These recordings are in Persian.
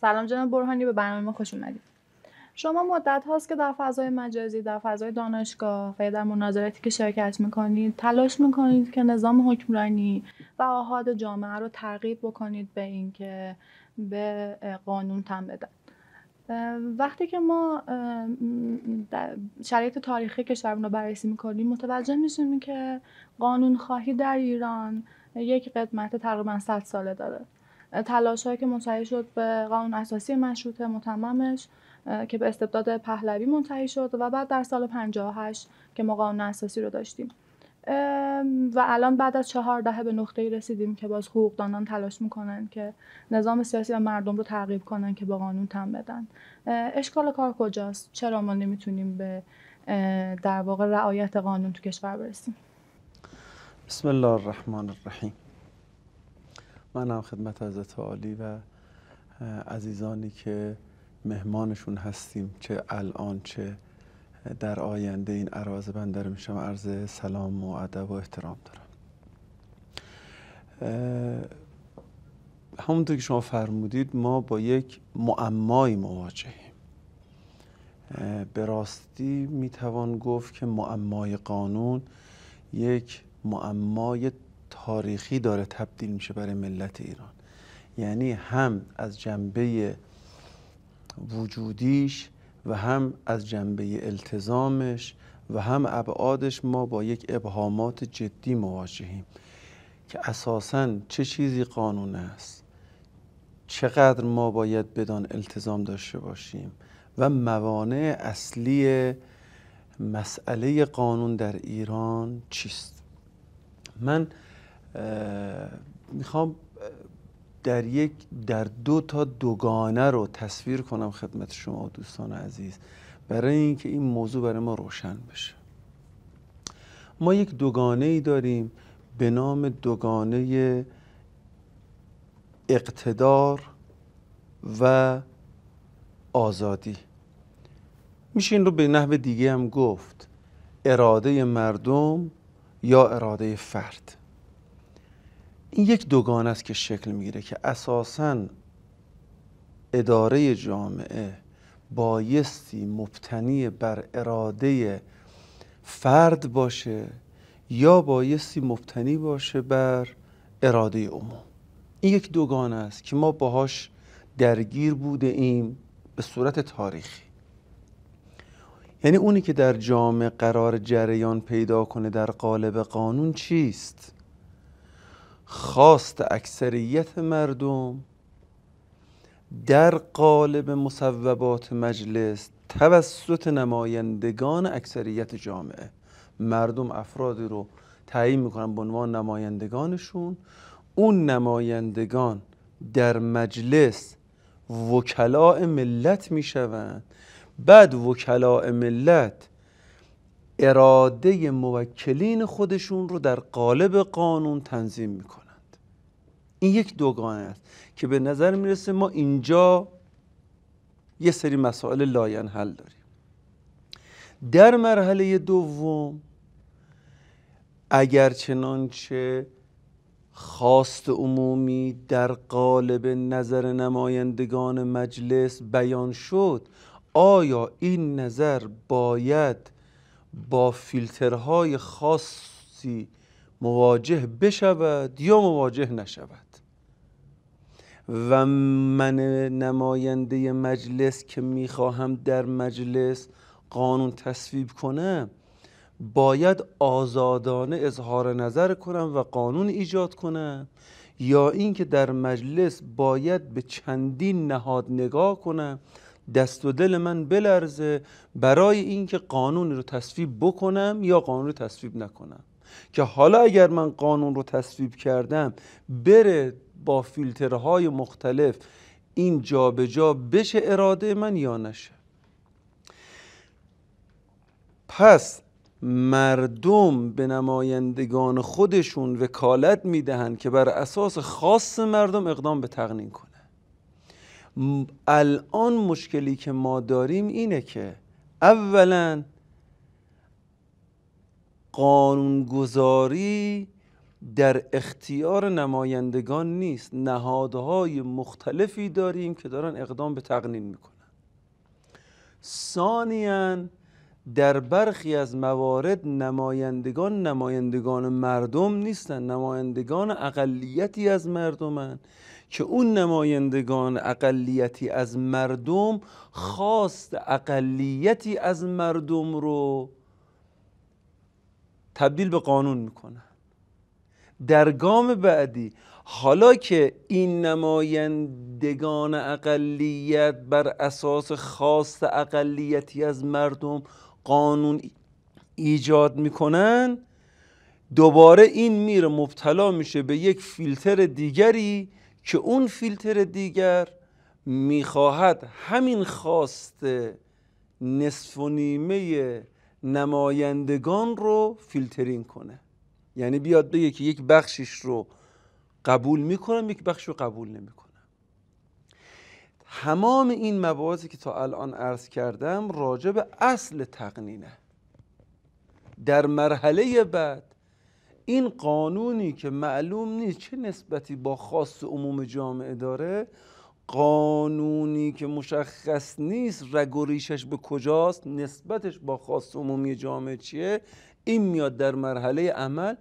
سلام جناب برهانی به برنامه ما خوش اومدید شما مدت هاست که در فضای مجازی در فضای دانشگاه و در مناظراتی که شرکت میکنید تلاش میکنید که نظام حکمرانی و آهاد جامعه رو ترغیب بکنید به اینکه به قانون تن بدن وقتی که ما شرایط تاریخی کشورمون رو بررسی میکنیم متوجه میشیم که قانون خواهی در ایران یک قدمت تقریبا 100 ساله داره تلاش هایی که منتهی شد به قانون اساسی مشروطه متممش که به استبداد پهلوی منتهی شد و بعد در سال 58 که ما قانون اساسی رو داشتیم و الان بعد از چهار دهه به نقطه‌ای رسیدیم که باز دانان تلاش میکنن که نظام سیاسی و مردم رو ترغیب کنن که با قانون تم بدن اشکال کار کجاست چرا ما نمیتونیم به در واقع رعایت قانون تو کشور برسیم بسم الله الرحمن الرحیم من هم خدمت حضرت عالی و عزیزانی که مهمانشون هستیم چه الان چه در آینده این عراض بنده رو میشم عرض سلام و ادب و احترام دارم همونطور که شما فرمودید ما با یک معمایی مواجهیم به راستی میتوان گفت که معمای قانون یک معمای تاریخی داره تبدیل میشه برای ملت ایران یعنی هم از جنبه وجودیش و هم از جنبه التزامش و هم ابعادش ما با یک ابهامات جدی مواجهیم که اساسا چه چیزی قانون است چقدر ما باید بدان التزام داشته باشیم و موانع اصلی مسئله قانون در ایران چیست من میخوام در یک در دو تا دوگانه رو تصویر کنم خدمت شما دوستان عزیز برای اینکه این موضوع برای ما روشن بشه ما یک دوگانه ای داریم به نام دوگانه اقتدار و آزادی میشه این رو به نحو دیگه هم گفت اراده مردم یا اراده فرد این یک دوگان است که شکل میگیره که اساسا اداره جامعه بایستی مبتنی بر اراده فرد باشه یا بایستی مبتنی باشه بر اراده عموم این یک دوگان است که ما باهاش درگیر بوده ایم به صورت تاریخی یعنی اونی که در جامعه قرار جریان پیدا کنه در قالب قانون چیست خواست اکثریت مردم در قالب مصوبات مجلس توسط نمایندگان اکثریت جامعه مردم افرادی رو تعیین میکنن به عنوان نمایندگانشون اون نمایندگان در مجلس وکلاء ملت میشوند بعد وکلاء ملت اراده موکلین خودشون رو در قالب قانون تنظیم میکنند این یک دوگانه است که به نظر میرسه ما اینجا یه سری مسائل لاین حل داریم در مرحله دوم اگر چنانچه خواست عمومی در قالب نظر نمایندگان مجلس بیان شد آیا این نظر باید با فیلترهای خاصی مواجه بشود یا مواجه نشود و من نماینده مجلس که میخواهم در مجلس قانون تصویب کنم باید آزادانه اظهار نظر کنم و قانون ایجاد کنم یا اینکه در مجلس باید به چندین نهاد نگاه کنم دست و دل من بلرزه برای اینکه قانون رو تصویب بکنم یا قانون رو تصویب نکنم که حالا اگر من قانون رو تصویب کردم بره با فیلترهای مختلف این به جا بشه اراده من یا نشه پس مردم به نمایندگان خودشون وکالت میدهند که بر اساس خاص مردم اقدام به تقنین کنند الان مشکلی که ما داریم اینه که اولا قانونگذاری در اختیار نمایندگان نیست نهادهای مختلفی داریم که دارن اقدام به تقنین میکنن ثانیا در برخی از موارد نمایندگان نمایندگان مردم نیستن نمایندگان اقلیتی از مردمن که اون نمایندگان اقلیتی از مردم خواست اقلیتی از مردم رو تبدیل به قانون میکنن در گام بعدی حالا که این نمایندگان اقلیت بر اساس خواست اقلیتی از مردم قانون ایجاد میکنن دوباره این میره مبتلا میشه به یک فیلتر دیگری که اون فیلتر دیگر میخواهد همین خواست نصف و نیمه نمایندگان رو فیلترین کنه یعنی بیاد بگه که یک بخشش رو قبول میکنم یک بخش رو قبول نمیکنم تمام این مباحثی که تا الان عرض کردم راجع به اصل تقنینه در مرحله بعد این قانونی که معلوم نیست چه نسبتی با خاص عموم جامعه داره قانونی که مشخص نیست رگ و ریشش به کجاست نسبتش با خاص عمومی جامعه چیه این میاد در مرحله عمل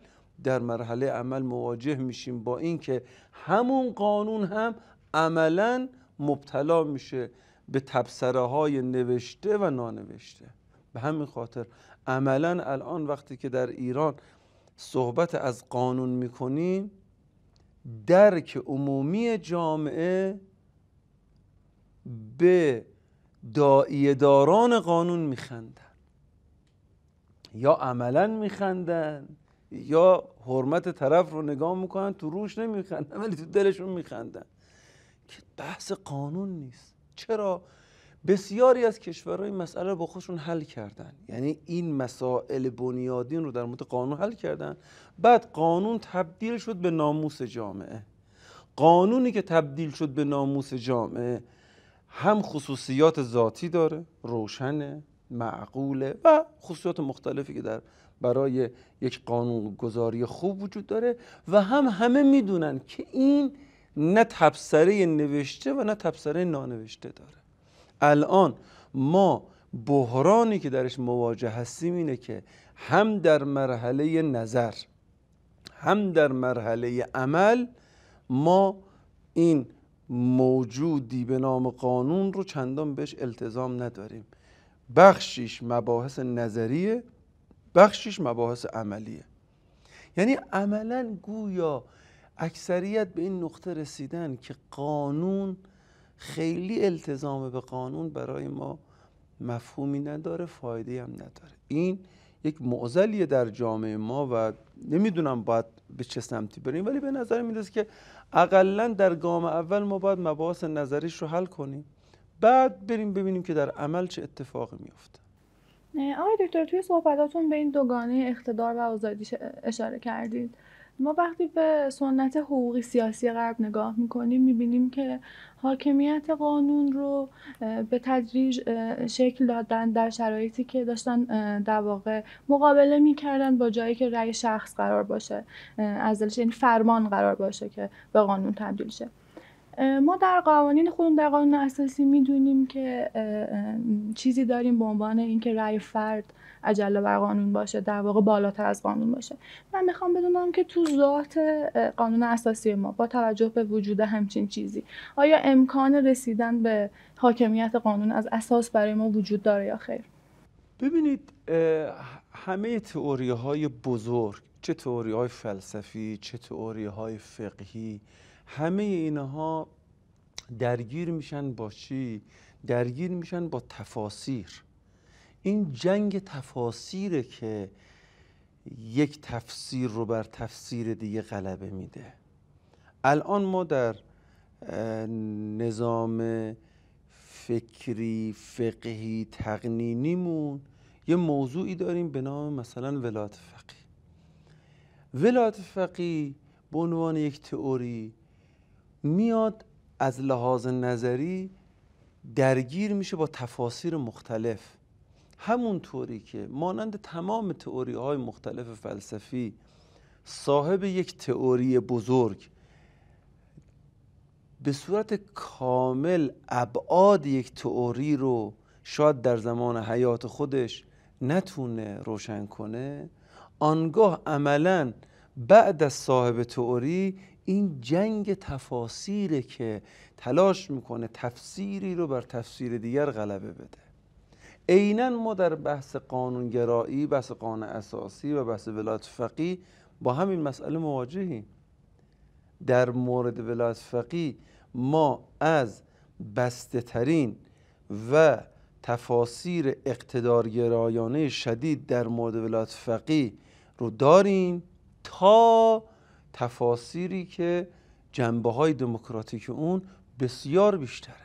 در مرحله عمل مواجه میشیم با اینکه همون قانون هم عملا مبتلا میشه به تبصره های نوشته و نانوشته به همین خاطر عملا الان وقتی که در ایران صحبت از قانون میکنیم درک عمومی جامعه به دائیه داران قانون میخندن یا عملا میخندن یا حرمت طرف رو نگاه میکنن تو روش نمیخندن ولی تو دلشون میخندن که بحث قانون نیست چرا بسیاری از کشورها این مسئله رو با خودشون حل کردن یعنی این مسائل بنیادین رو در مورد قانون حل کردن بعد قانون تبدیل شد به ناموس جامعه قانونی که تبدیل شد به ناموس جامعه هم خصوصیات ذاتی داره روشنه معقوله و خصوصیات مختلفی که در برای یک قانون گذاری خوب وجود داره و هم همه میدونن که این نه تبصره نوشته و نه تبصره نانوشته داره الان ما بحرانی که درش مواجه هستیم اینه که هم در مرحله نظر هم در مرحله عمل ما این موجودی به نام قانون رو چندان بهش التزام نداریم بخشیش مباحث نظریه بخشیش مباحث عملیه یعنی عملا گویا اکثریت به این نقطه رسیدن که قانون خیلی التزام به قانون برای ما مفهومی نداره فایده هم نداره این یک معضلیه در جامعه ما و نمیدونم باید به چه سمتی بریم ولی به نظر میرسه که اقلا در گام اول ما باید مباحث نظریش رو حل کنیم بعد بریم ببینیم که در عمل چه اتفاقی میفته آقای دکتر توی صحبتاتون به این دوگانه اقتدار و آزادی اشاره کردید ما وقتی به سنت حقوقی سیاسی غرب نگاه میکنیم میبینیم که حاکمیت قانون رو به تدریج شکل دادن در شرایطی که داشتن در واقع مقابله میکردن با جایی که رأی شخص قرار باشه از دلش این یعنی فرمان قرار باشه که به قانون تبدیل شه ما در قوانین خودمون در قانون اساسی میدونیم که چیزی داریم به عنوان اینکه رأی فرد عجله بر قانون باشه در واقع بالاتر از قانون باشه من میخوام بدونم که تو ذات قانون اساسی ما با توجه به وجود همچین چیزی آیا امکان رسیدن به حاکمیت قانون از اساس برای ما وجود داره یا خیر ببینید همه تئوری های بزرگ چه تئوری های فلسفی چه تئوری های فقهی همه اینها درگیر میشن با چی درگیر میشن با تفاسیر این جنگ تفاسیره که یک تفسیر رو بر تفسیر دیگه غلبه میده الان ما در نظام فکری فقهی تقنینیمون یه موضوعی داریم به نام مثلا ولایت فقی ولایت فقی به عنوان یک تئوری میاد از لحاظ نظری درگیر میشه با تفاسیر مختلف همونطوری که مانند تمام تئوری های مختلف فلسفی صاحب یک تئوری بزرگ به صورت کامل ابعاد یک تئوری رو شاید در زمان حیات خودش نتونه روشن کنه آنگاه عملا بعد از صاحب تئوری این جنگ تفاسیره که تلاش میکنه تفسیری رو بر تفسیر دیگر غلبه بده عینا ما در بحث قانونگرایی بحث قانون اساسی و بحث ولایت فقیه با همین مسئله مواجهیم در مورد ولایت فقی ما از بسته ترین و تفاسیر اقتدارگرایانه شدید در مورد ولایت فقی رو داریم تا تفاسیری که جنبه های دموکراتیک اون بسیار بیشتره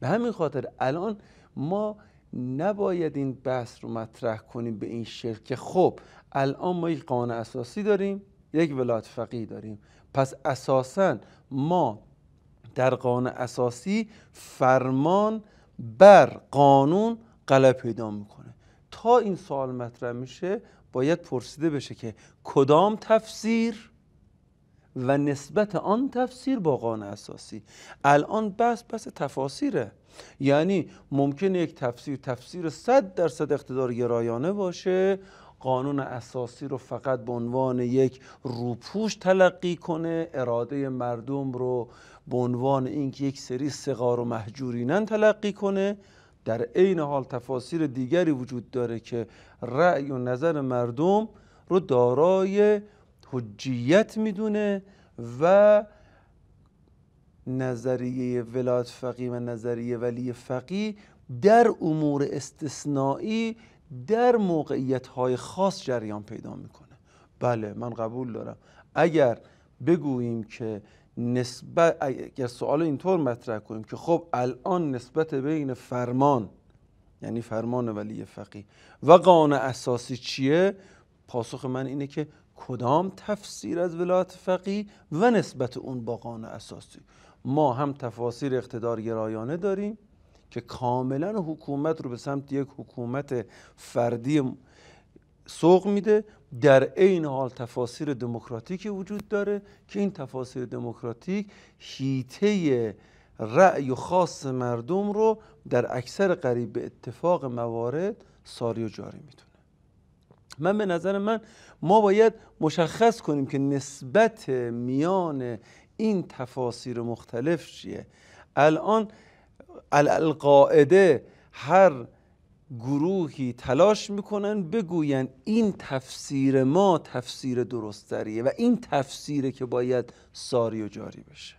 به همین خاطر الان ما نباید این بحث رو مطرح کنیم به این که خب الان ما یک قانون اساسی داریم یک ولایت فقیه داریم پس اساسا ما در قانون اساسی فرمان بر قانون قلب پیدا میکنه تا این سوال مطرح میشه باید پرسیده بشه که کدام تفسیر و نسبت آن تفسیر با قانون اساسی الان بس بس تفاسیره یعنی ممکن یک تفسیر تفسیر 100 درصد اقتدار گرایانه باشه قانون اساسی رو فقط به عنوان یک روپوش تلقی کنه اراده مردم رو به عنوان اینکه یک سری سقار و محجورینن تلقی کنه در عین حال تفاسیر دیگری وجود داره که رأی و نظر مردم رو دارای حجیت میدونه و نظریه ولایت فقی و نظریه ولی فقی در امور استثنایی در موقعیت های خاص جریان پیدا میکنه بله من قبول دارم اگر بگوییم که نسبت اگر سوال اینطور مطرح کنیم که خب الان نسبت بین فرمان یعنی فرمان ولی فقی و قانون اساسی چیه پاسخ من اینه که کدام تفسیر از ولایت فقی و نسبت اون با قانون اساسی ما هم تفاسیر گرایانه داریم که کاملا حکومت رو به سمت یک حکومت فردی سوق میده در عین حال تفاسیر دموکراتیکی وجود داره که این تفاسیر دموکراتیک هیته رأی و خاص مردم رو در اکثر قریب به اتفاق موارد ساری و جاری میتونه من به نظر من ما باید مشخص کنیم که نسبت میان این تفاسیر مختلف چیه الان القاعده هر گروهی تلاش میکنن بگوین این تفسیر ما تفسیر درستریه و این تفسیره که باید ساری و جاری بشه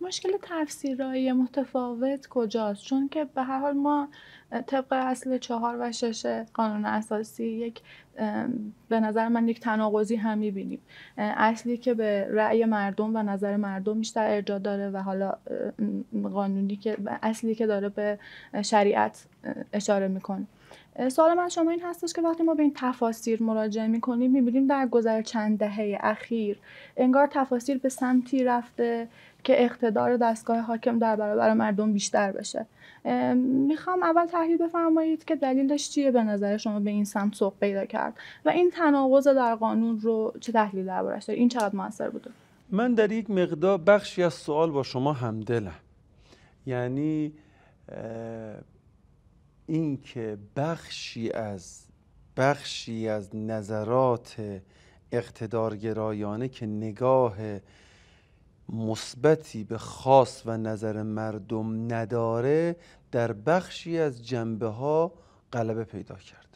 مشکل تفسیرهای متفاوت کجاست چون که به هر حال ما طبق اصل چهار و شش قانون اساسی یک به نظر من یک تناقضی هم میبینیم اصلی که به رأی مردم و نظر مردم بیشتر ارجاع داره و حالا قانونی که اصلی که داره به شریعت اشاره میکنه سوال من شما این هستش که وقتی ما به این تفاسیر مراجعه می میبینیم در گذر چند دهه اخیر انگار تفاسیر به سمتی رفته که اقتدار دستگاه حاکم در برابر مردم بیشتر بشه میخوام اول تحلیل بفرمایید که دلیلش چیه به نظر شما به این سمت سوق پیدا کرد و این تناقض در قانون رو چه تحلیل دربارش این چقدر موثر بوده من در یک مقدار بخشی از سوال با شما همدلم یعنی اینکه بخشی از بخشی از نظرات اقتدارگرایانه که نگاه مثبتی به خاص و نظر مردم نداره در بخشی از جنبه ها غلبه پیدا کرده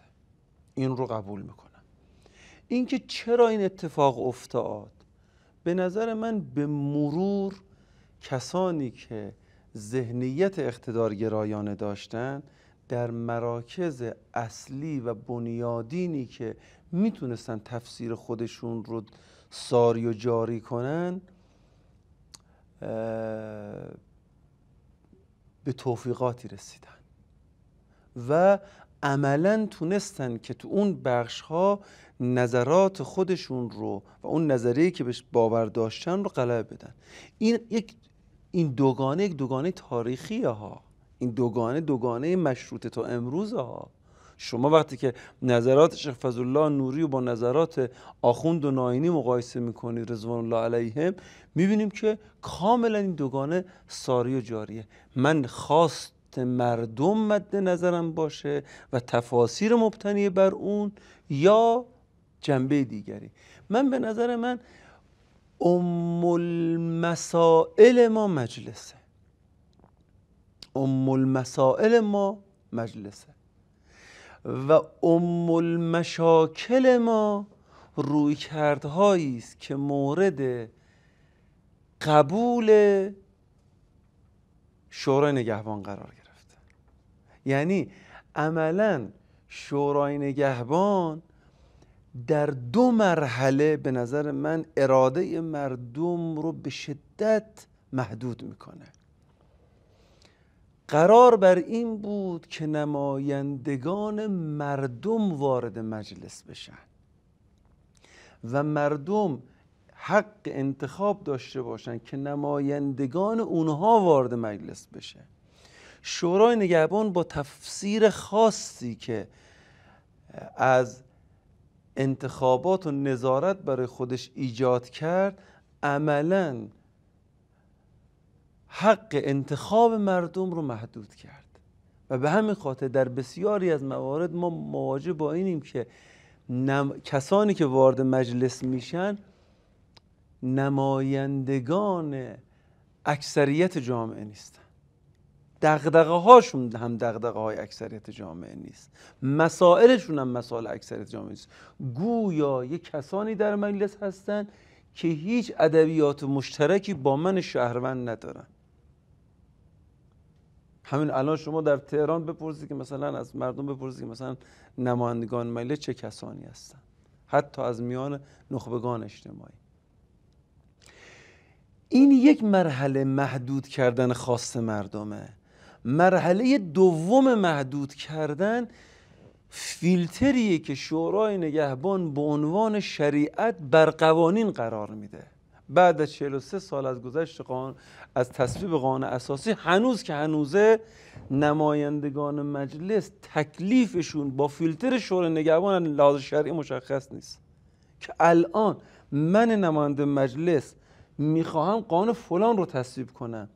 این رو قبول میکنم اینکه چرا این اتفاق افتاد به نظر من به مرور کسانی که ذهنیت اقتدارگرایانه داشتن در مراکز اصلی و بنیادینی که میتونستن تفسیر خودشون رو ساری و جاری کنن به توفیقاتی رسیدن و عملا تونستن که تو اون بخش ها نظرات خودشون رو و اون نظریه که بهش باور داشتن رو غلبه بدن این یک این دوگانه یک دوگانه تاریخی ها این دوگانه دوگانه مشروطه تا امروز ها شما وقتی که نظرات شیخ فضلالله نوری و با نظرات آخوند و ناینی مقایسه میکنید رضوان الله علیهم میبینیم که کاملا این دوگانه ساری و جاریه من خواست مردم مد نظرم باشه و تفاسیر مبتنی بر اون یا جنبه دیگری من به نظر من ام المسائل ما مجلسه ام المسائل ما مجلسه و ام المشاکل ما روی است که مورد قبول شورای نگهبان قرار گرفته یعنی عملا شورای نگهبان در دو مرحله به نظر من اراده مردم رو به شدت محدود میکنه قرار بر این بود که نمایندگان مردم وارد مجلس بشن و مردم حق انتخاب داشته باشن که نمایندگان اونها وارد مجلس بشه شورای نگهبان با تفسیر خاصی که از انتخابات و نظارت برای خودش ایجاد کرد عملا حق انتخاب مردم رو محدود کرد و به همین خاطر در بسیاری از موارد ما مواجه با اینیم که نم... کسانی که وارد مجلس میشن نمایندگان اکثریت جامعه نیستن دقدقه هاشون هم دقدقه های اکثریت جامعه نیست مسائلشون هم مسائل اکثریت جامعه نیست گویا یه کسانی در مجلس هستن که هیچ ادبیات مشترکی با من شهروند ندارن همین الان شما در تهران بپرسید که مثلا از مردم بپرسید که مثلا نمایندگان ملی چه کسانی هستند حتی از میان نخبگان اجتماعی این یک مرحله محدود کردن خاص مردمه مرحله دوم محدود کردن فیلتریه که شورای نگهبان به عنوان شریعت بر قوانین قرار میده بعد از 43 سال از گذشت قانون از تصویب قانون اساسی هنوز که هنوزه نمایندگان مجلس تکلیفشون با فیلتر شورای نگهبان لحاظ شرعی مشخص نیست که الان من نماینده مجلس میخواهم قانون فلان رو تصویب کنم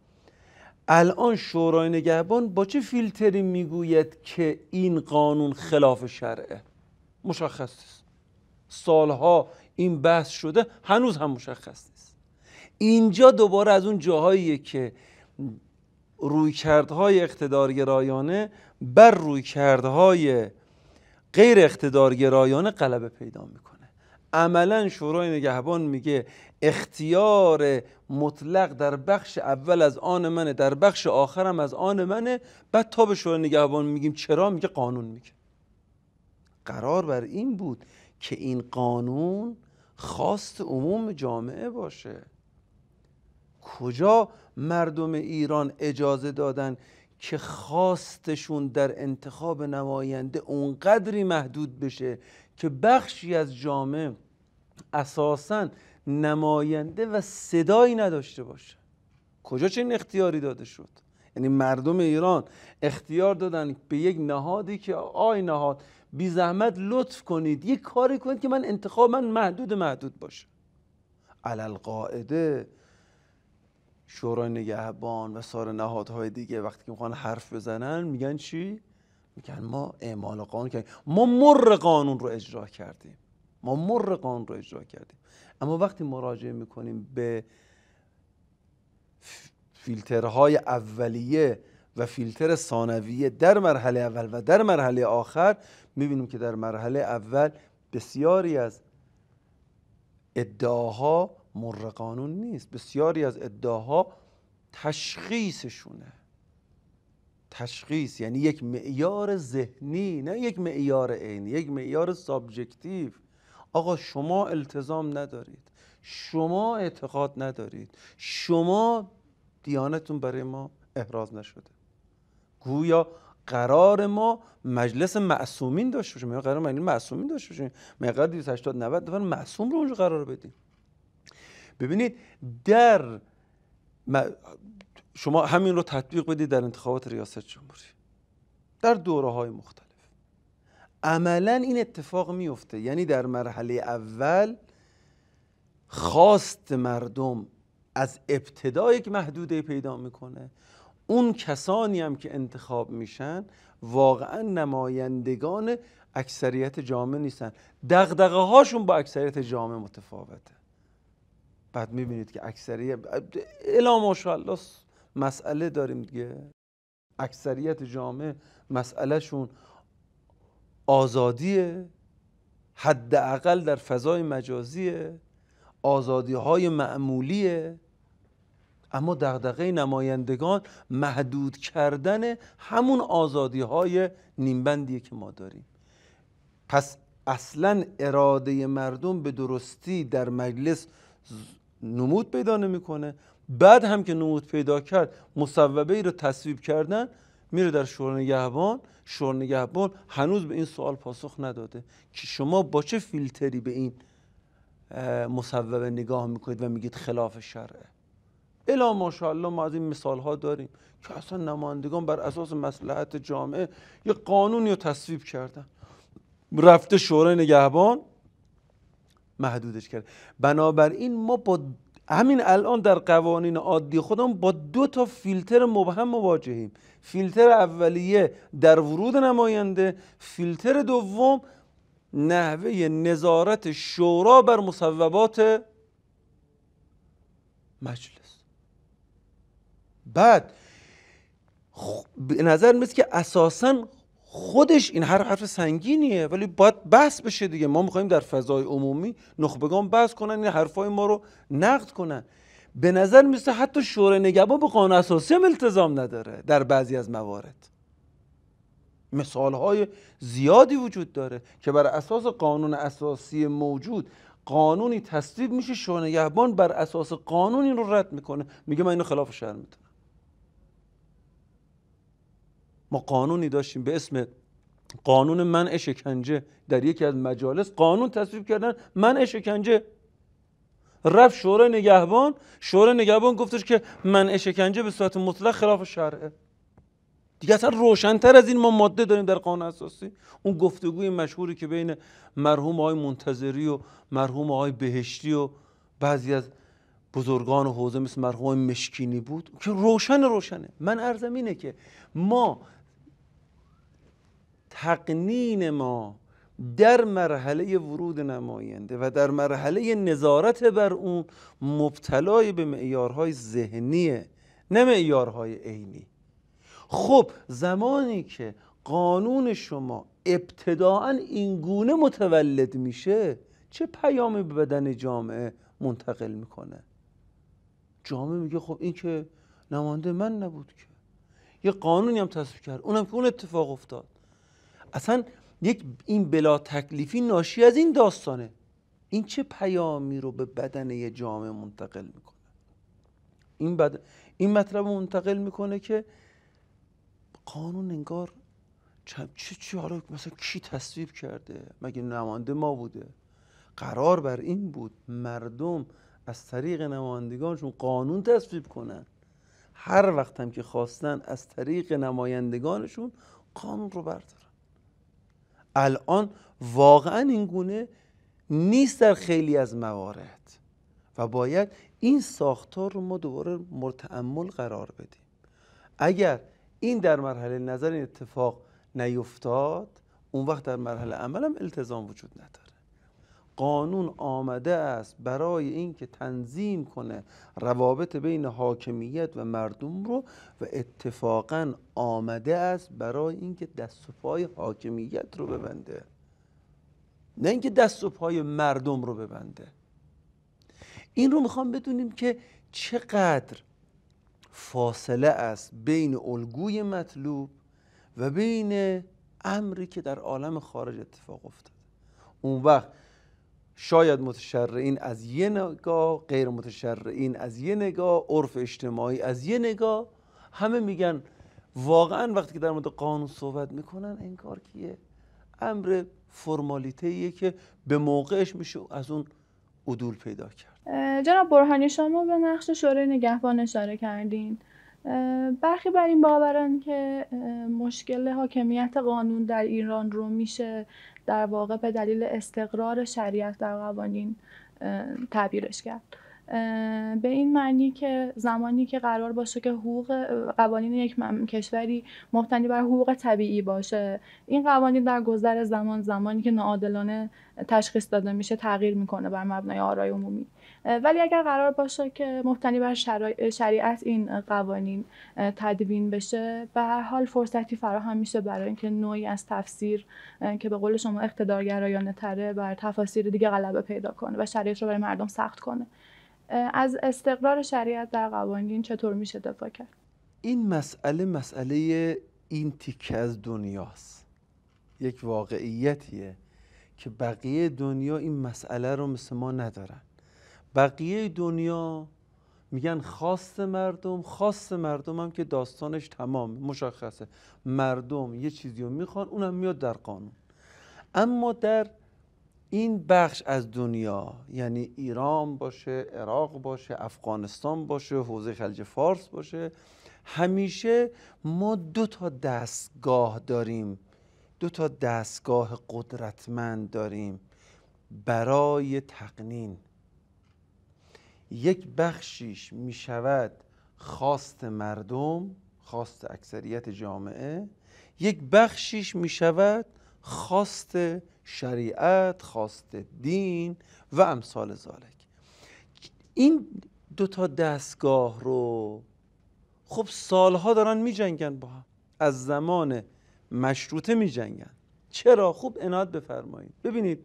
الان شورای نگهبان با چه فیلتری میگوید که این قانون خلاف شرعه مشخص نیست سالها این بحث شده هنوز هم مشخص نیست اینجا دوباره از اون جاهاییه که رویکردهای اقتدارگرایانه بر کردهای غیر اقتدارگرایانه غلبه پیدا میکنه عملا شورای نگهبان میگه اختیار مطلق در بخش اول از آن منه در بخش آخرم از آن منه بعد تا به شورای نگهبان میگیم چرا میگه قانون میگه قرار بر این بود که این قانون خواست عموم جامعه باشه کجا مردم ایران اجازه دادن که خواستشون در انتخاب نماینده اونقدری محدود بشه که بخشی از جامعه اساسا نماینده و صدایی نداشته باشه کجا چنین اختیاری داده شد یعنی مردم ایران اختیار دادن به یک نهادی که آی نهاد بی زحمت لطف کنید یک کاری کنید که من انتخاب من محدود محدود باشه علال شورای نگهبان و سار نهادهای دیگه وقتی که میخوان حرف بزنن میگن چی؟ میگن ما اعمال قانون کردیم ما مر قانون رو اجرا کردیم ما مر قانون رو اجرا کردیم اما وقتی مراجعه میکنیم به فیلترهای اولیه و فیلتر ثانویه در مرحله اول و در مرحله آخر میبینیم که در مرحله اول بسیاری از ادعاها مر قانون نیست بسیاری از ادعاها تشخیصشونه تشخیص یعنی یک معیار ذهنی نه یک معیار عینی یک معیار سابجکتیو آقا شما التزام ندارید شما اعتقاد ندارید شما دیانتون برای ما احراز نشده گویا قرار ما مجلس معصومین داشته باشیم قرار ما یعنی معصومین داشته باشیم مقدار 280 90 نفر معصوم رو اونجا قرار بدیم ببینید در شما همین رو تطبیق بدید در انتخابات ریاست جمهوری در دوره های مختلف عملا این اتفاق میفته یعنی در مرحله اول خواست مردم از ابتدا یک محدوده پیدا میکنه اون کسانی هم که انتخاب میشن واقعا نمایندگان اکثریت جامعه نیستن دغدغه هاشون با اکثریت جامعه متفاوته بعد میبینید که اکثریت الا ماشاءالله مسئله داریم دیگه اکثریت جامعه مسئلهشون آزادیه حداقل در فضای مجازیه آزادی های معمولیه اما دغدغه نمایندگان محدود کردن همون آزادی های نیمبندیه که ما داریم پس اصلا اراده مردم به درستی در مجلس نمود پیدا نمیکنه بعد هم که نمود پیدا کرد مصوبه ای رو تصویب کردن میره در شورای نگهبان شورای نگهبان هنوز به این سوال پاسخ نداده که شما با چه فیلتری به این مصوبه نگاه میکنید و میگید خلاف شرعه الا ماشاءالله ما از این مثال ها داریم که اصلا نمایندگان بر اساس مسلحت جامعه یه قانونی رو تصویب کردن رفته شورای نگهبان محدودش کرد بنابراین ما با همین الان در قوانین عادی خودمون با دو تا فیلتر مبهم مواجهیم فیلتر اولیه در ورود نماینده فیلتر دوم نحوه نظارت شورا بر مصوبات مجلس بعد به نظر میاد که اساسا خودش این هر حرف سنگینیه ولی باید بحث بشه دیگه ما میخوایم در فضای عمومی نخبگان بحث کنن این حرفای ما رو نقد کنن به نظر میسته حتی شورای نگهبان به قانون اساسی هم نداره در بعضی از موارد مثال های زیادی وجود داره که بر اساس قانون اساسی موجود قانونی تصویب میشه شورای نگهبان بر اساس قانون این رو رد میکنه میگه من اینو خلاف شهر میدم ما قانونی داشتیم به اسم قانون منع شکنجه در یکی از مجالس قانون تصویب کردن منع شکنجه رفت شورای نگهبان شورای نگهبان گفتش که منع شکنجه به صورت مطلق خلاف شرعه دیگه اصلا روشنتر از این ما ماده داریم در قانون اساسی اون گفتگوی مشهوری که بین مرحوم آقای منتظری و مرحوم آقای بهشتی و بعضی از بزرگان حوزه مثل مرحوم مشکینی بود که روشن روشنه من ارزم اینه که ما تقنین ما در مرحله ورود نماینده و در مرحله نظارت بر اون مبتلای به معیارهای ذهنیه نه معیارهای عینی خب زمانی که قانون شما ابتداعا این گونه متولد میشه چه پیامی به بدن جامعه منتقل میکنه جامعه میگه خب این که نمانده من نبود که یه قانونی هم تصویب کرد اونم که اون اتفاق افتاد اصلا یک این بلا تکلیفی ناشی از این داستانه این چه پیامی رو به بدن یه جامعه منتقل میکنه این, بد... این مطلب منتقل میکنه که قانون انگار چه چی حالا مثلا کی تصویب کرده مگه نمانده ما بوده قرار بر این بود مردم از طریق نمایندگانشون قانون تصویب کنن هر وقت هم که خواستن از طریق نمایندگانشون قانون رو بردارن الان واقعا این گونه نیست در خیلی از موارد و باید این ساختار رو ما دوباره مرتعمل قرار بدیم اگر این در مرحله نظر این اتفاق نیفتاد اون وقت در مرحله عملم التزام وجود نداره قانون آمده است برای اینکه تنظیم کنه روابط بین حاکمیت و مردم رو و اتفاقا آمده است برای اینکه دست و پای حاکمیت رو ببنده نه اینکه دست و پای مردم رو ببنده این رو میخوام بدونیم که چقدر فاصله است بین الگوی مطلوب و بین امری که در عالم خارج اتفاق افتاد اون وقت شاید متشرعین از یه نگاه غیر متشرعین از یه نگاه عرف اجتماعی از یه نگاه همه میگن واقعا وقتی که در مورد قانون صحبت میکنن این که کیه امر فرمالیته که به موقعش میشه از اون عدول پیدا کرد جناب برهانی شما به نقش شورای نگهبان اشاره کردین برخی بر این باورن که مشکل حاکمیت قانون در ایران رو میشه در واقع به دلیل استقرار شریعت در قوانین تعبیرش کرد به این معنی که زمانی که قرار باشه که حقوق قوانین یک کشوری مبتنی بر حقوق طبیعی باشه این قوانین در گذر زمان زمانی که ناعادلانه تشخیص داده میشه تغییر میکنه بر مبنای آرای عمومی ولی اگر قرار باشه که مبتنی بر شریعت این قوانین تدوین بشه به هر حال فرصتی فراهم میشه برای اینکه نوعی از تفسیر که به قول شما اقتدارگرایانه تره بر تفاسیر دیگه غلبه پیدا کنه و شریعت رو برای مردم سخت کنه از استقرار شریعت در قوانین چطور میشه دفاع کرد این مسئله مسئله این تیکه از دنیاست یک واقعیتیه که بقیه دنیا این مسئله رو مثل ما ندارن بقیه دنیا میگن خاص مردم خاص مردم هم که داستانش تمام مشخصه مردم یه چیزی رو میخوان اونم میاد در قانون اما در این بخش از دنیا یعنی ایران باشه عراق باشه افغانستان باشه حوزه خلیج فارس باشه همیشه ما دو تا دستگاه داریم دو تا دستگاه قدرتمند داریم برای تقنین یک بخشیش می شود خواست مردم خواست اکثریت جامعه یک بخشیش می شود خواست شریعت خواست دین و امثال زالک این دو تا دستگاه رو خب سالها دارن می جنگن با هم از زمان مشروطه می جنگن چرا خوب اناد بفرمایید ببینید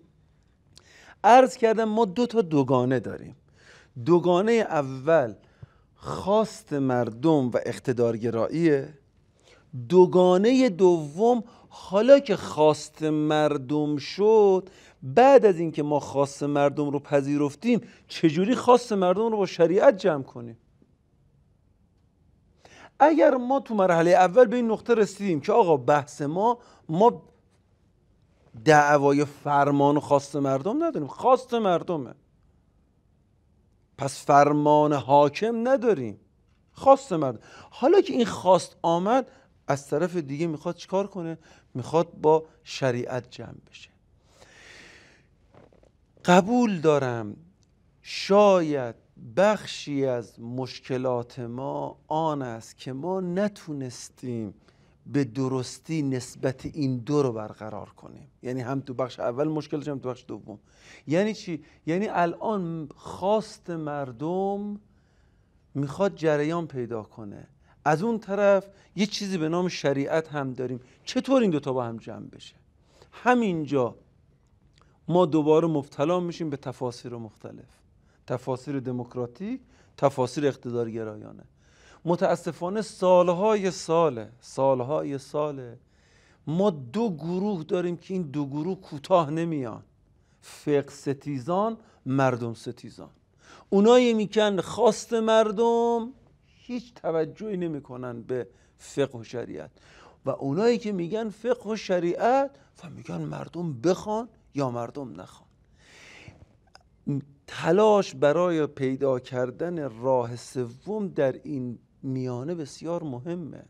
عرض کردم ما دو تا دوگانه داریم دوگانه اول خواست مردم و اقتدارگراییه دوگانه دوم حالا که خواست مردم شد بعد از اینکه ما خواست مردم رو پذیرفتیم چجوری خواست مردم رو با شریعت جمع کنیم اگر ما تو مرحله اول به این نقطه رسیدیم که آقا بحث ما ما دعوای فرمان و خواست مردم نداریم خواست مردمه پس فرمان حاکم نداریم خواست مردم حالا که این خواست آمد از طرف دیگه میخواد چیکار کنه میخواد با شریعت جمع بشه قبول دارم شاید بخشی از مشکلات ما آن است که ما نتونستیم به درستی نسبت این دو رو برقرار کنیم یعنی هم تو بخش اول مشکل هم تو بخش دوم یعنی چی یعنی الان خواست مردم میخواد جریان پیدا کنه از اون طرف یه چیزی به نام شریعت هم داریم چطور این دوتا با هم جمع بشه همینجا ما دوباره مفتلا میشیم به تفاسیر مختلف تفاسیر دموکراتیک تفاسیر اقتدارگرایانه متاسفانه سالهای ساله سالهای ساله ما دو گروه داریم که این دو گروه کوتاه نمیان فقه ستیزان مردم ستیزان اونایی میکن خواست مردم هیچ توجهی نمیکنن به فقه و شریعت و اونایی که میگن فقه و شریعت و میگن مردم بخوان یا مردم نخوان تلاش برای پیدا کردن راه سوم در این میانه بسیار مهمه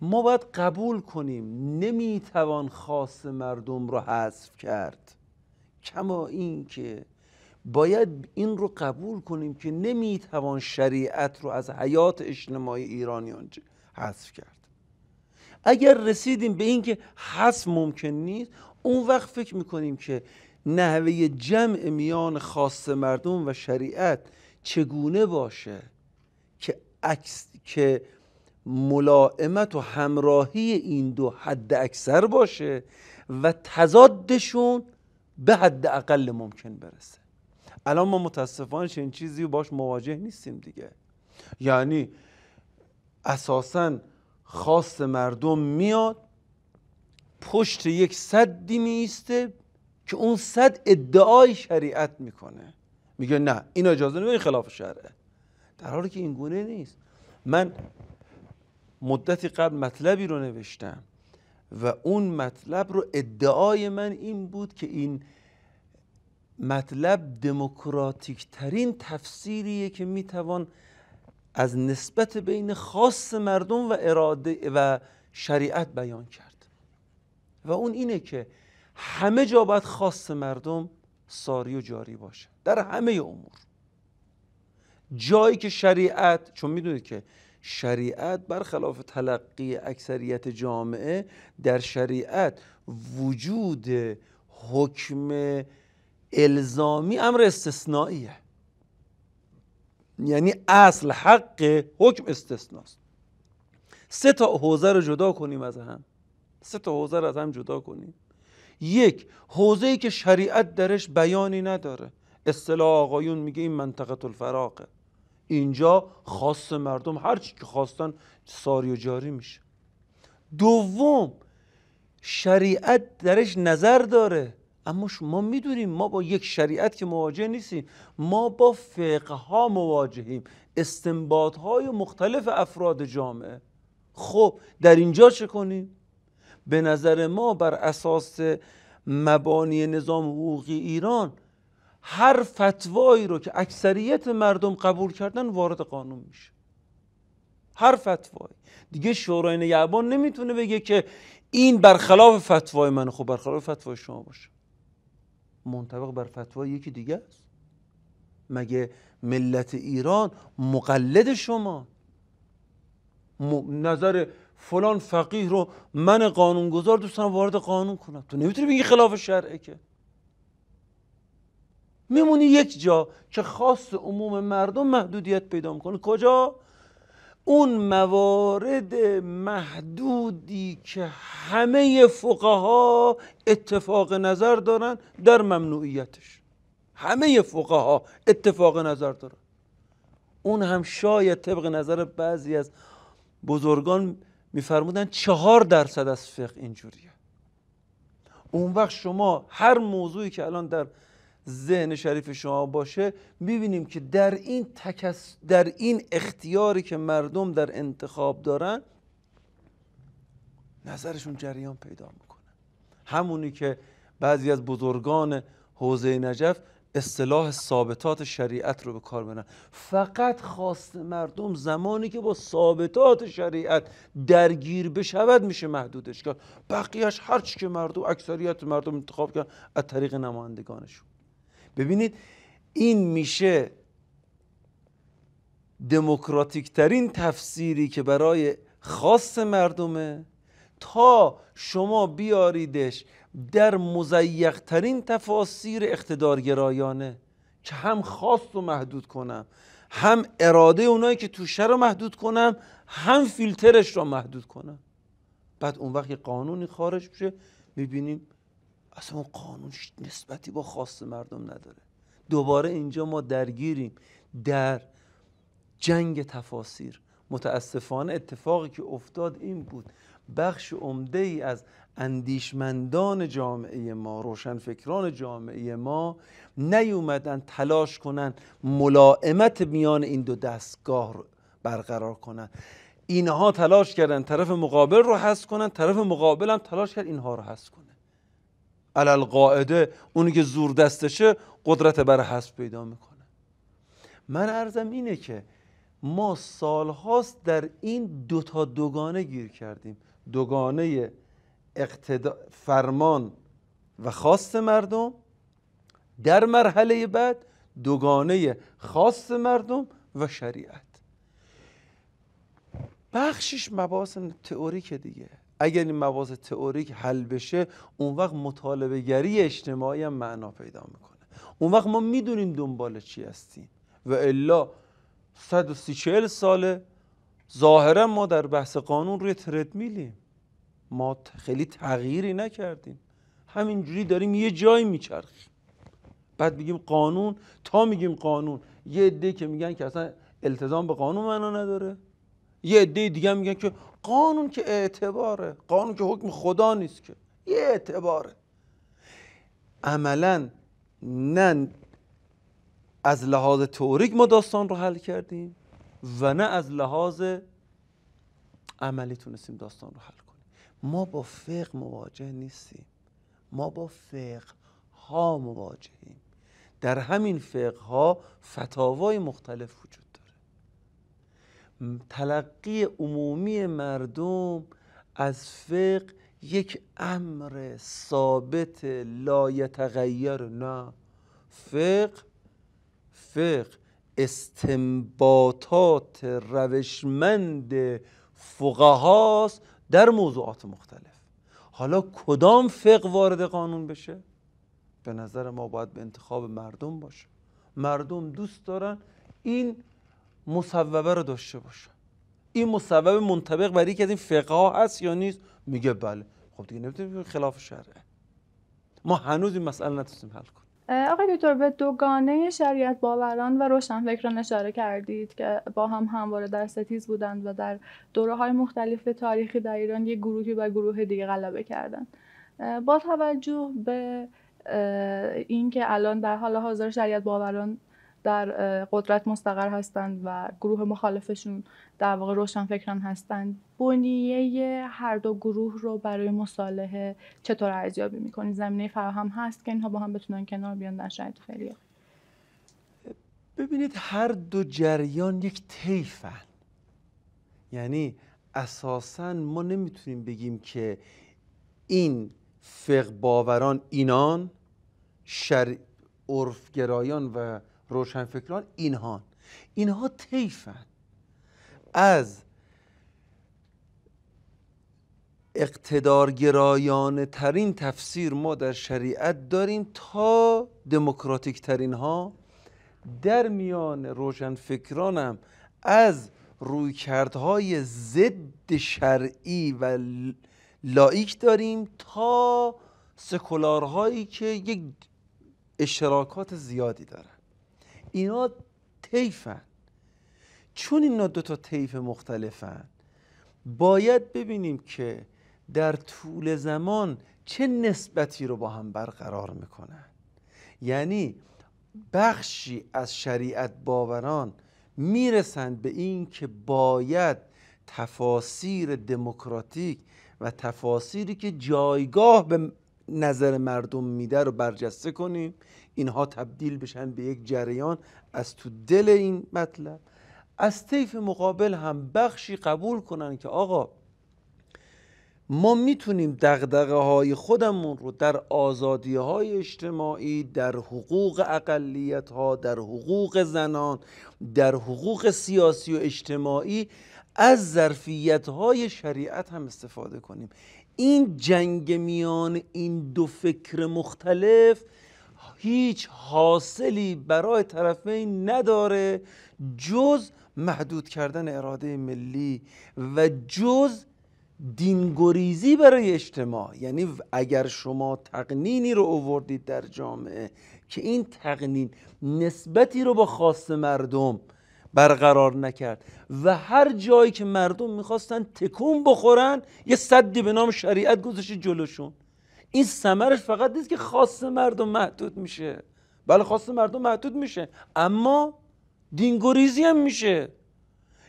ما باید قبول کنیم نمیتوان خاص مردم رو حذف کرد کما که باید این رو قبول کنیم که نمیتوان شریعت رو از حیات اجتماعی ایرانیان حذف کرد اگر رسیدیم به اینکه حذف ممکن نیست اون وقت فکر میکنیم که نحوه جمع میان خاص مردم و شریعت چگونه باشه عکس که ملائمت و همراهی این دو حد اکثر باشه و تضادشون به حد اقل ممکن برسه الان ما متاسفانه چنین چیزی باش مواجه نیستیم دیگه یعنی اساسا خاص مردم میاد پشت یک صدی میسته که اون صد ادعای شریعت میکنه میگه نه این اجازه نمیده خلاف شرعه در حالی که این گونه نیست من مدتی قبل مطلبی رو نوشتم و اون مطلب رو ادعای من این بود که این مطلب دموکراتیک ترین تفسیریه که میتوان از نسبت بین خاص مردم و اراده و شریعت بیان کرد و اون اینه که همه جا باید خاص مردم ساری و جاری باشه در همه امور جایی که شریعت چون میدونید که شریعت برخلاف تلقی اکثریت جامعه در شریعت وجود حکم الزامی امر استثنائیه یعنی اصل حق حکم استثناست سه تا حوزه رو جدا کنیم از هم سه تا حوزه رو از هم جدا کنیم یک حوزه ای که شریعت درش بیانی نداره اصطلاح آقایون میگه این منطقه الفراقه اینجا خاص مردم هرچی که خواستن ساری و جاری میشه دوم شریعت درش نظر داره اما شما میدونیم ما با یک شریعت که مواجه نیستیم ما با فقه ها مواجهیم استنباط های مختلف افراد جامعه خب در اینجا چه کنیم؟ به نظر ما بر اساس مبانی نظام حقوقی ایران هر فتوایی رو که اکثریت مردم قبول کردن وارد قانون میشه هر فتوایی دیگه شورای نگهبان نمیتونه بگه که این برخلاف فتوای من خوب برخلاف فتوای شما باشه منطبق بر فتوای یکی دیگه است مگه ملت ایران مقلد شما نظر فلان فقیه رو من قانون قانونگذار دوستم وارد قانون کنم تو نمیتونی بگی خلاف شرعه که میمونی یک جا که خاص عموم مردم محدودیت پیدا میکنه کجا اون موارد محدودی که همه فقها اتفاق نظر دارن در ممنوعیتش همه فقها اتفاق نظر دارن اون هم شاید طبق نظر بعضی از بزرگان میفرمودن چهار درصد از فقه اینجوریه اون وقت شما هر موضوعی که الان در ذهن شریف شما باشه میبینیم که در این, تکس در این اختیاری که مردم در انتخاب دارن نظرشون جریان پیدا میکنه همونی که بعضی از بزرگان حوزه نجف اصطلاح ثابتات شریعت رو به کار برن فقط خواست مردم زمانی که با ثابتات شریعت درگیر بشود میشه محدودش کرد بقیهش هرچی که مردم اکثریت مردم انتخاب کرد از طریق نمایندگانشون ببینید این میشه دموکراتیک ترین تفسیری که برای خاص مردمه تا شما بیاریدش در مزیق ترین تفاسیر اقتدارگرایانه که هم خاص رو محدود کنم هم اراده اونایی که توشه رو محدود کنم هم فیلترش رو محدود کنم بعد اون وقت قانونی خارج میشه میبینیم اصلا قانون نسبتی با خواست مردم نداره دوباره اینجا ما درگیریم در جنگ تفاسیر متاسفانه اتفاقی که افتاد این بود بخش عمده ای از اندیشمندان جامعه ما روشنفکران جامعه ما نیومدن تلاش کنن ملائمت میان این دو دستگاه رو برقرار کنن اینها تلاش کردن طرف مقابل رو حذف کنن طرف مقابل هم تلاش کرد اینها رو حذف کنه علال قاعده اونی که زور دستشه قدرت بر حسب پیدا میکنه من عرضم اینه که ما سالهاست در این دوتا دوگانه گیر کردیم دوگانه اقتدا... فرمان و خاص مردم در مرحله بعد دوگانه خاص مردم و شریعت بخشش مباحث تئوریک دیگه اگر این مباحث تئوریک حل بشه اون وقت مطالبه گری اجتماعی هم معنا پیدا میکنه اون وقت ما میدونیم دنبال چی هستیم و الا 134 ساله ظاهرا ما در بحث قانون روی ترد میلیم ما خیلی تغییری نکردیم همینجوری داریم یه جایی میچرخیم بعد میگیم قانون تا میگیم قانون یه عده که میگن که اصلا التزام به قانون معنا نداره یه عده دیگه میگن که قانون که اعتباره قانون که حکم خدا نیست که یه اعتباره عملا نه از لحاظ تئوریک ما داستان رو حل کردیم و نه از لحاظ عملی تونستیم داستان رو حل کنیم ما با فقه مواجه نیستیم ما با فقه ها مواجهیم در همین فقه ها فتاوای مختلف وجود تلقی عمومی مردم از فقه یک امر ثابت لایتغیر نه فقه فقه استنباطات روشمند فقهاست در موضوعات مختلف حالا کدام فقه وارد قانون بشه به نظر ما باید به انتخاب مردم باشه مردم دوست دارن این مصوبه رو داشته باشه این مصوبه منطبق بر یکی از این فقها هست یا نیست میگه بله خب دیگه نمیتونیم خلاف شرعه ما هنوز این مسئله نتونستیم حل کنیم آقای دکتر به دوگانه شریعت باوران و روشنفکران اشاره کردید که با هم همواره در ستیز بودند و در دوره های مختلف تاریخی در ایران یک گروهی و گروه دیگه غلبه کردند با توجه به اینکه الان در حال حاضر شریعت باوران در قدرت مستقر هستند و گروه مخالفشون در واقع فکران هستند بنیه هر دو گروه رو برای مصالحه چطور ارزیابی میکنید زمینه فراهم هست که اینها با هم بتونن کنار بیان در شرایط فعلی ببینید هر دو جریان یک طیفن یعنی اساسا ما نمیتونیم بگیم که این فقه باوران اینان شر... گرایان و روشنفکران اینها اینها طیفن از اقتدارگرایان ترین تفسیر ما در شریعت داریم تا دموکراتیک ترین ها در میان روشنفکرانم از رویکردهای ضد شرعی و لایک داریم تا سکولارهایی که یک اشتراکات زیادی دارن اینا طیفن چون اینا دو تا طیف مختلفن باید ببینیم که در طول زمان چه نسبتی رو با هم برقرار میکنن یعنی بخشی از شریعت باوران میرسند به این که باید تفاسیر دموکراتیک و تفاسیری که جایگاه به نظر مردم میده رو برجسته کنیم اینها تبدیل بشن به یک جریان از تو دل این مطلب از طیف مقابل هم بخشی قبول کنن که آقا ما میتونیم دقدقه های خودمون رو در آزادی های اجتماعی در حقوق اقلیت ها در حقوق زنان در حقوق سیاسی و اجتماعی از ظرفیت های شریعت هم استفاده کنیم این جنگ میان این دو فکر مختلف هیچ حاصلی برای طرفین نداره جز محدود کردن اراده ملی و جز دینگریزی برای اجتماع یعنی اگر شما تقنینی رو اووردید در جامعه که این تقنین نسبتی رو با خواست مردم برقرار نکرد و هر جایی که مردم میخواستن تکون بخورن یه صدی به نام شریعت گذاشت جلوشون این ثمرش فقط نیست که خاص مردم محدود میشه بله خاص مردم محدود میشه اما دینگوریزی هم میشه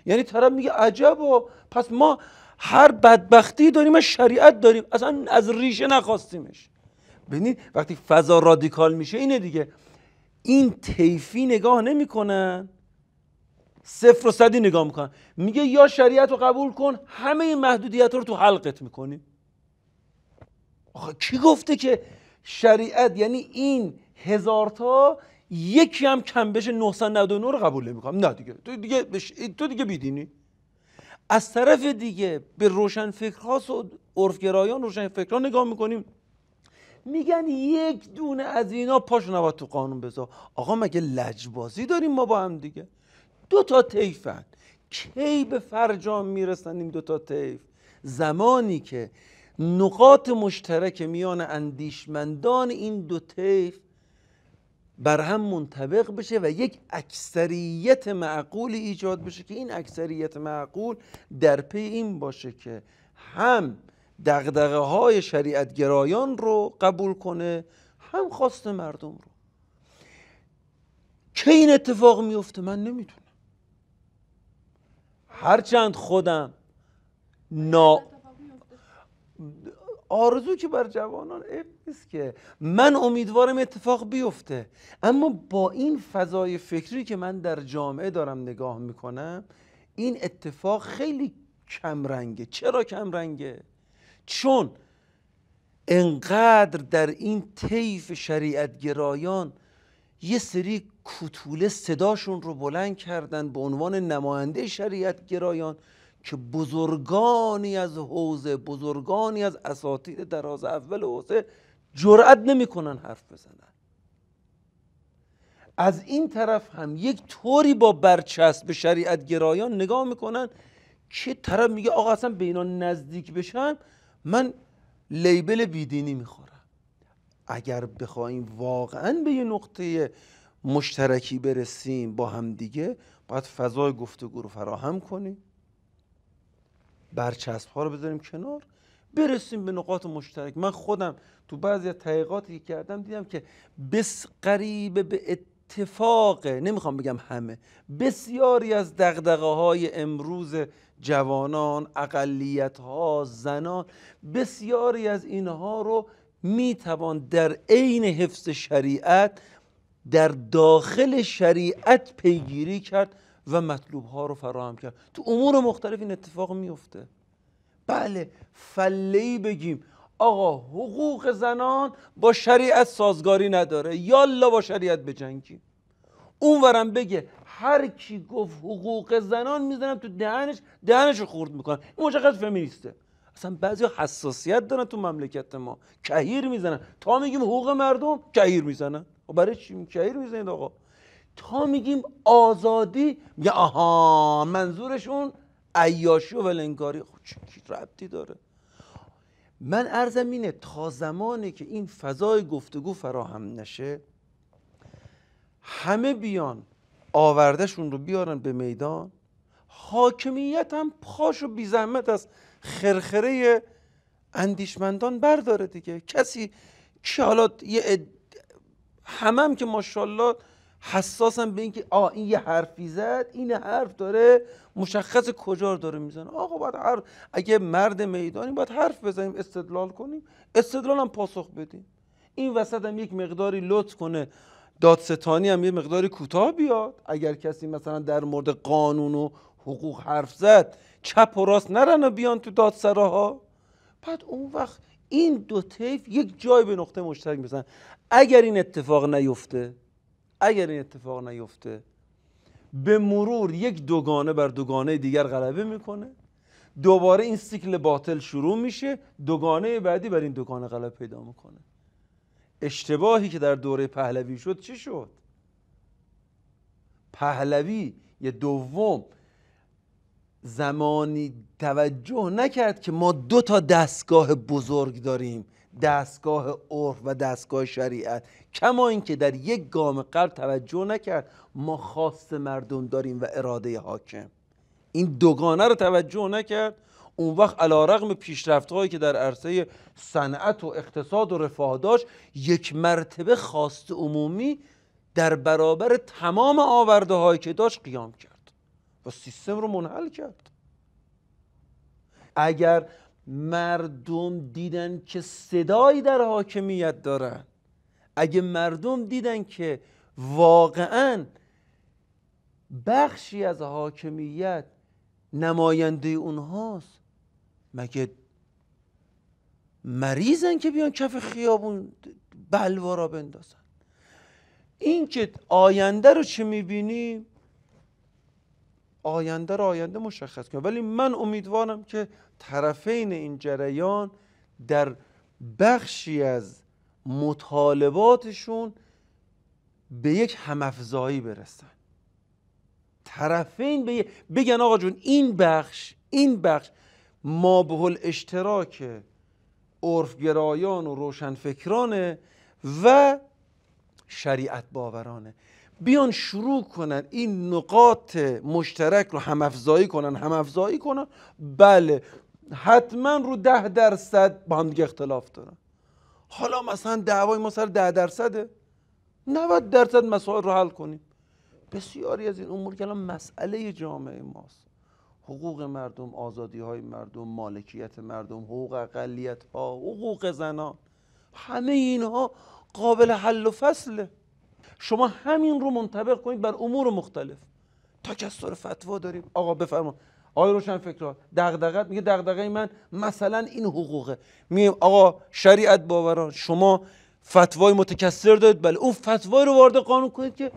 یعنی طرف میگه عجب و پس ما هر بدبختی داریم از شریعت داریم اصلا از ریشه نخواستیمش ببینید وقتی فضا رادیکال میشه اینه دیگه این تیفی نگاه نمیکنن صفر و صدی نگاه میکنن میگه یا شریعت رو قبول کن همه این محدودیت رو تو حلقت میکنیم آخه کی گفته که شریعت یعنی این هزار تا یکی هم کم بشه 999 رو قبول نمیکنم نه دیگه تو دیگه تو دیگه بیدینی از طرف دیگه به روشن فکرها و عرفگرایان روشن فکرها نگاه میکنیم میگن یک دونه از اینا پاش نباید تو قانون بذار آقا مگه لجبازی داریم ما با هم دیگه دو تا طیفن کی به فرجام میرسن این دو تا تیف؟ زمانی که نقاط مشترک میان اندیشمندان این دو طیف بر هم منطبق بشه و یک اکثریت معقول ایجاد بشه که این اکثریت معقول در پی این باشه که هم دغدغه های شریعت گرایان رو قبول کنه هم خواست مردم رو که این اتفاق میفته من نمیدونم هرچند خودم نا آرزو که بر جوانان عیب نیست که من امیدوارم اتفاق بیفته اما با این فضای فکری که من در جامعه دارم نگاه میکنم این اتفاق خیلی کمرنگه چرا کمرنگه؟ چون انقدر در این طیف شریعت گرایان یه سری کوتوله صداشون رو بلند کردن به عنوان نماینده شریعت گرایان که بزرگانی از حوزه بزرگانی از اساتید دراز اول حوزه جرأت نمیکنن حرف بزنن از این طرف هم یک طوری با برچسب به شریعت گرایان نگاه میکنن که طرف میگه آقا اصلا به اینا نزدیک بشم من لیبل بیدینی میخورم اگر بخوایم واقعا به یه نقطه مشترکی برسیم با همدیگه باید فضای گفتگو رو فراهم کنیم برچسب ها رو بذاریم کنار برسیم به نقاط مشترک من خودم تو بعضی از تحقیقاتی که کردم دیدم که بس قریب به اتفاق نمیخوام بگم همه بسیاری از دقدقه های امروز جوانان اقلیت ها زنان بسیاری از اینها رو میتوان در عین حفظ شریعت در داخل شریعت پیگیری کرد و مطلوب ها رو فراهم کرد تو امور مختلف این اتفاق میفته بله فله بگیم آقا حقوق زنان با شریعت سازگاری نداره یالا با شریعت بجنگیم اونورم بگه هر کی گفت حقوق زنان میزنم تو دهنش دهنش رو خورد میکنم این مشخص فمینیسته اصلا بعضی حساسیت دارن تو مملکت ما کهیر میزنن تا میگیم حقوق مردم کهیر میزنن و خب برای چی کهیر میزنید آقا تا میگیم آزادی میگه آها منظورشون عیاشی و ولنگاری خب چی ربطی داره من ارزم اینه تا زمانی که این فضای گفتگو فراهم نشه همه بیان آوردهشون رو بیارن به میدان حاکمیت هم پاش و بیزحمت از خرخره اندیشمندان برداره دیگه کسی که حالا یه اد... همم که ماشاءالله حساسم به اینکه آ این یه حرفی زد این حرف داره مشخص کجا داره میزنه آقا باید هر اگه مرد میدانی باید حرف بزنیم استدلال کنیم استدلال هم پاسخ بدیم این وسط هم یک مقداری لط کنه دادستانی هم یه مقداری کوتاه بیاد اگر کسی مثلا در مورد قانون و حقوق حرف زد چپ و راست نرن و بیان تو دادسراها بعد اون وقت این دو طیف یک جای به نقطه مشترک میزن اگر این اتفاق نیفته اگر این اتفاق نیفته به مرور یک دوگانه بر دوگانه دیگر غلبه میکنه دوباره این سیکل باطل شروع میشه دوگانه بعدی بر این دوگانه غلبه پیدا میکنه اشتباهی که در دوره پهلوی شد چی شد پهلوی یه دوم زمانی توجه نکرد که ما دو تا دستگاه بزرگ داریم دستگاه عرف و دستگاه شریعت کما اینکه در یک گام قبل توجه نکرد ما خاص مردم داریم و اراده حاکم این دوگانه رو توجه نکرد اون وقت علا رقم پیشرفتهایی که در عرصه صنعت و اقتصاد و رفاه داشت یک مرتبه خواست عمومی در برابر تمام آورده هایی که داشت قیام کرد و سیستم رو منحل کرد اگر مردم دیدن که صدایی در حاکمیت دارن اگه مردم دیدن که واقعا بخشی از حاکمیت نماینده اونهاست مگه مریضن که بیان کف خیابون بلوا را بندازن این که آینده رو چه میبینیم آینده را آینده مشخص کنه ولی من امیدوارم که طرفین این جریان در بخشی از مطالباتشون به یک همافزایی برسن طرفین به بگن آقا جون این بخش این بخش ما به اشتراک عرفگرایان و روشنفکرانه و شریعت باورانه بیان شروع کنن این نقاط مشترک رو افزایی کنن افزایی کنن بله حتما رو ده درصد با هم اختلاف دارن حالا مثلا دعوای ما سر ده درصده 90 درصد مسائل رو حل کنیم بسیاری از این امور که الان مسئله جامعه ماست حقوق مردم آزادی های مردم مالکیت مردم حقوق اقلیت ها حقوق زنان همه اینها قابل حل و فصله شما همین رو منطبق کنید بر امور مختلف تکسر فتوا داریم آقا بفرما آقای روشن فکرها دغدغت میگه دغدغه من مثلا این حقوقه میگم آقا شریعت باوران شما فتوای متکثر دارید بله اون فتوای رو وارد قانون کنید که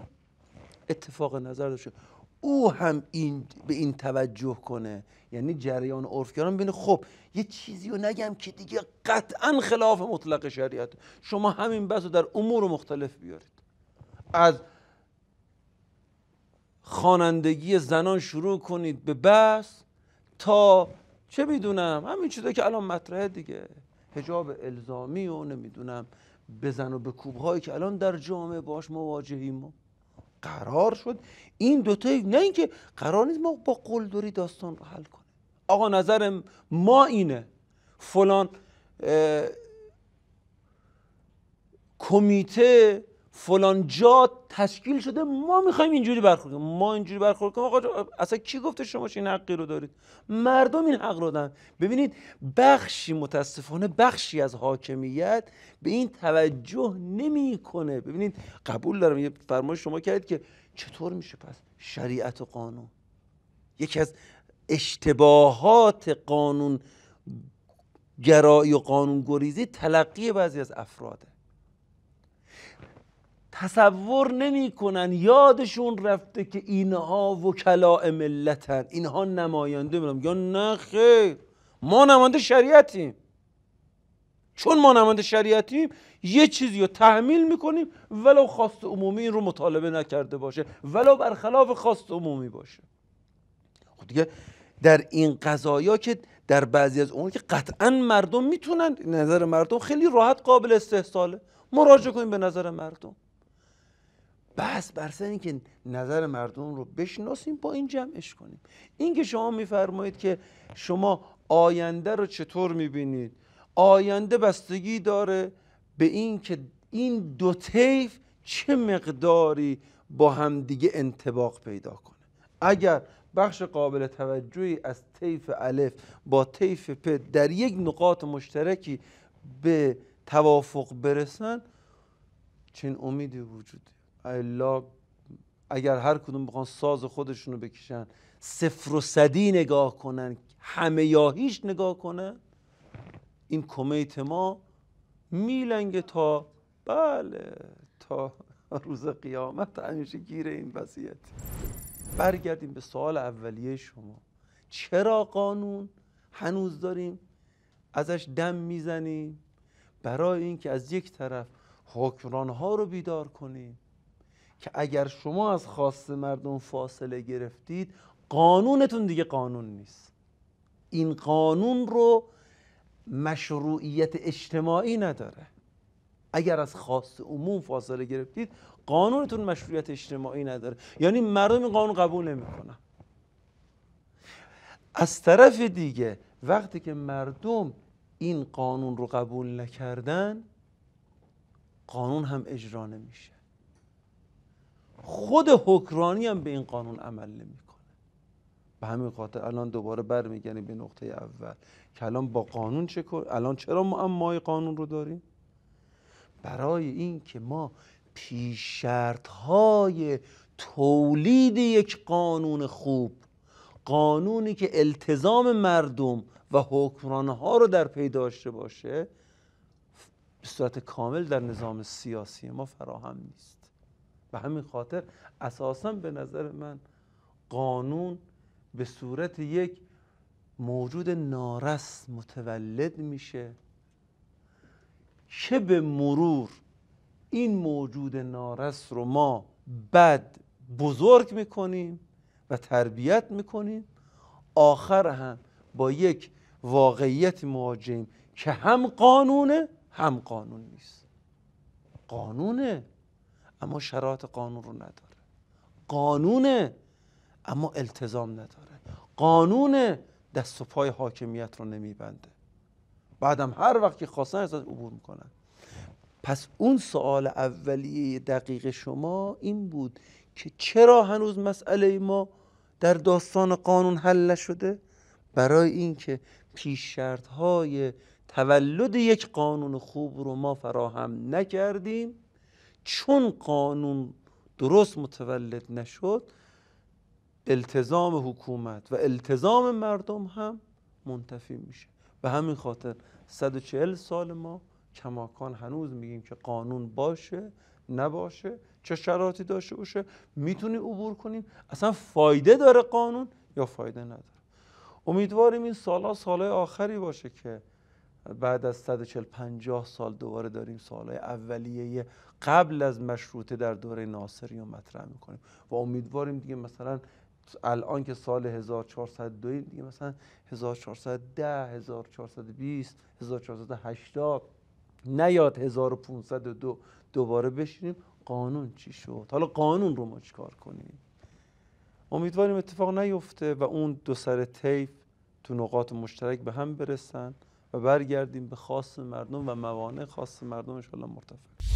اتفاق نظر داشته او هم این به این توجه کنه یعنی جریان عرفگران بینه خب یه چیزی رو نگم که دیگه قطعا خلاف مطلق شریعت شما همین بس در امور مختلف بیارید از خوانندگی زنان شروع کنید به بس تا چه میدونم همین چیزایی که الان مطرحه دیگه حجاب الزامی و نمیدونم بزن و به کوبهایی که الان در جامعه باش مواجهیم قرار شد این دوتا نه اینکه قرار نیست ما با قلدری داستان رو حل کنیم آقا نظر ما اینه فلان کمیته فلان جا تشکیل شده ما میخوایم اینجوری برخورد کنیم ما اینجوری برخورد کنیم آقا اصلا کی گفته شما این حقی رو دارید مردم این حق رو دارن ببینید بخشی متاسفانه بخشی از حاکمیت به این توجه نمیکنه ببینید قبول دارم یه فرمایش شما کردید که چطور میشه پس شریعت و قانون یکی از اشتباهات قانون گرایی و قانون گریزی تلقی بعضی از افراده تصور نمیکنن یادشون رفته که اینها وکلاء ملتن اینها نماینده میرم یا نه خیر ما نماینده شریعتیم چون ما نماینده شریعتیم یه چیزی رو تحمیل میکنیم ولو خواست عمومی این رو مطالبه نکرده باشه ولو برخلاف خواست عمومی باشه خب دیگه در این قضایا که در بعضی از اون که قطعا مردم میتونن نظر مردم خیلی راحت قابل استحصاله مراجعه کنیم به نظر مردم بس بر سر اینکه نظر مردم رو بشناسیم با این جمعش کنیم اینکه شما میفرمایید که شما آینده رو چطور میبینید آینده بستگی داره به اینکه این دو طیف چه مقداری با همدیگه انتباق پیدا کنه اگر بخش قابل توجهی از طیف الف با طیف پ در یک نقاط مشترکی به توافق برسن چنین امیدی وجوده الا اگر هر کدوم بخوان ساز خودشون رو بکشن صفر و صدی نگاه کنن همه یا هیچ نگاه کنن این کمیت ما میلنگه تا بله تا روز قیامت همیشه گیر این وضعیت برگردیم به سوال اولیه شما چرا قانون هنوز داریم ازش دم میزنیم برای اینکه از یک طرف ها رو بیدار کنیم که اگر شما از خاص مردم فاصله گرفتید قانونتون دیگه قانون نیست این قانون رو مشروعیت اجتماعی نداره اگر از خاص عموم فاصله گرفتید قانونتون مشروعیت اجتماعی نداره یعنی مردم این قانون قبول نمیکنن از طرف دیگه وقتی که مردم این قانون رو قبول نکردن قانون هم اجرا نمیشه خود حکرانی هم به این قانون عمل نمیکنه به همین خاطر الان دوباره برمیگردیم به نقطه اول که الان با قانون چه الان چرا ما مای قانون رو داریم برای این که ما پیش های تولید یک قانون خوب قانونی که التزام مردم و حکمرانه ها رو در پی داشته باشه به صورت کامل در نظام سیاسی ما فراهم نیست به همین خاطر اساسا به نظر من قانون به صورت یک موجود نارس متولد میشه که به مرور این موجود نارس رو ما بد بزرگ میکنیم و تربیت میکنیم آخر هم با یک واقعیت مواجهیم که هم قانونه هم قانون نیست قانونه اما شرایط قانون رو نداره قانونه اما التزام نداره قانون دست و پای حاکمیت رو نمیبنده بعدم هر وقت که خواستن از عبور میکنن پس اون سوال اولیه دقیق شما این بود که چرا هنوز مسئله ما در داستان قانون حل نشده برای اینکه پیش شرط های تولد یک قانون خوب رو ما فراهم نکردیم چون قانون درست متولد نشد التزام حکومت و التزام مردم هم منتفی میشه به همین خاطر 140 سال ما کماکان هنوز میگیم که قانون باشه نباشه چه شرایطی داشته باشه میتونی عبور کنیم اصلا فایده داره قانون یا فایده نداره امیدواریم این سالها سالهای آخری باشه که بعد از 140 سال دوباره داریم سالهای اولیه قبل از مشروطه در دوره ناصری رو مطرح میکنیم و امیدواریم دیگه مثلا الان که سال 1402 دیگه مثلا 1410 1420 1480 نیاد 1502 دوباره بشینیم قانون چی شد حالا قانون رو ما چیکار کنیم امیدواریم اتفاق نیفته و اون دو سر طیف تو نقاط مشترک به هم برسن برگردیم به خاص مردم و موانع خاص مردم انشاءالله مرتفع